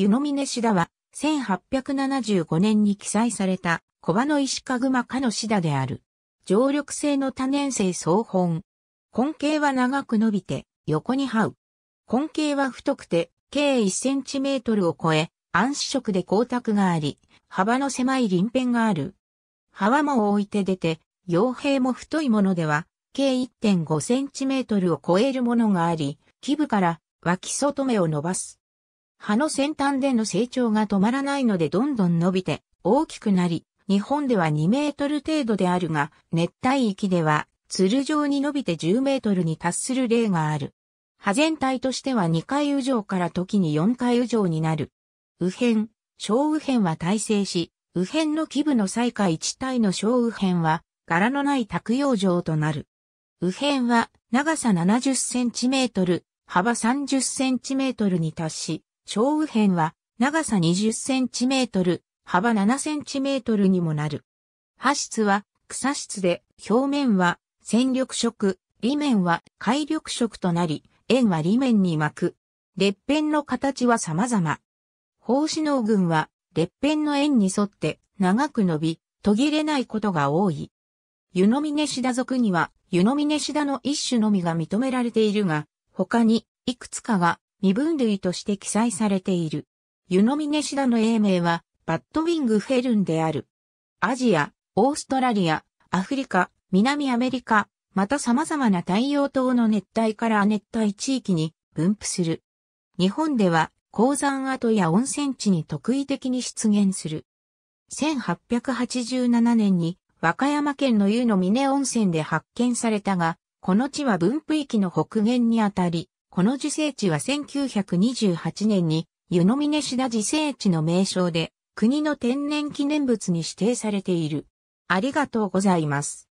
湯の峰志田は、1875年に記載された、小葉の石かぐまかのシダである。常緑性の多年生総本。根茎は長く伸びて、横に這う。根茎は太くて、計1センチメートルを超え、暗視色で光沢があり、幅の狭い輪辺がある。葉はも置いて出て、傭兵も太いものでは、計1.5センチメートルを超えるものがあり、基部から脇外目を伸ばす。葉の先端での成長が止まらないのでどんどん伸びて大きくなり、日本では2メートル程度であるが、熱帯域では、鶴状に伸びて10メートルに達する例がある。葉全体としては2回以上から時に4回以上になる。右辺、小右辺は耐性し、右辺の基部の最下一体の小右辺は、柄のない卓陽状となる。右辺は長さ70センチメートル、幅30センチメートルに達し、小右辺は長さ 20cm、幅 7cm にもなる。葉質は草質で表面は戦力色、裏面は海力色となり、円は裏面に巻く。列片の形は様々。胞子能群は列片の円に沿って長く伸び、途切れないことが多い。湯の峰シダ属には湯の峰シダの一種のみが認められているが、他にいくつかが二分類として記載されている。湯飲みネシダの英名は、バットウィングフェルンである。アジア、オーストラリア、アフリカ、南アメリカ、また様々な太陽島の熱帯から亜熱帯地域に分布する。日本では鉱山跡や温泉地に特異的に出現する。1887年に和歌山県の湯の峰温泉で発見されたが、この地は分布域の北限にあたり、この自生地は1928年に湯の峰市田自生地の名称で国の天然記念物に指定されている。ありがとうございます。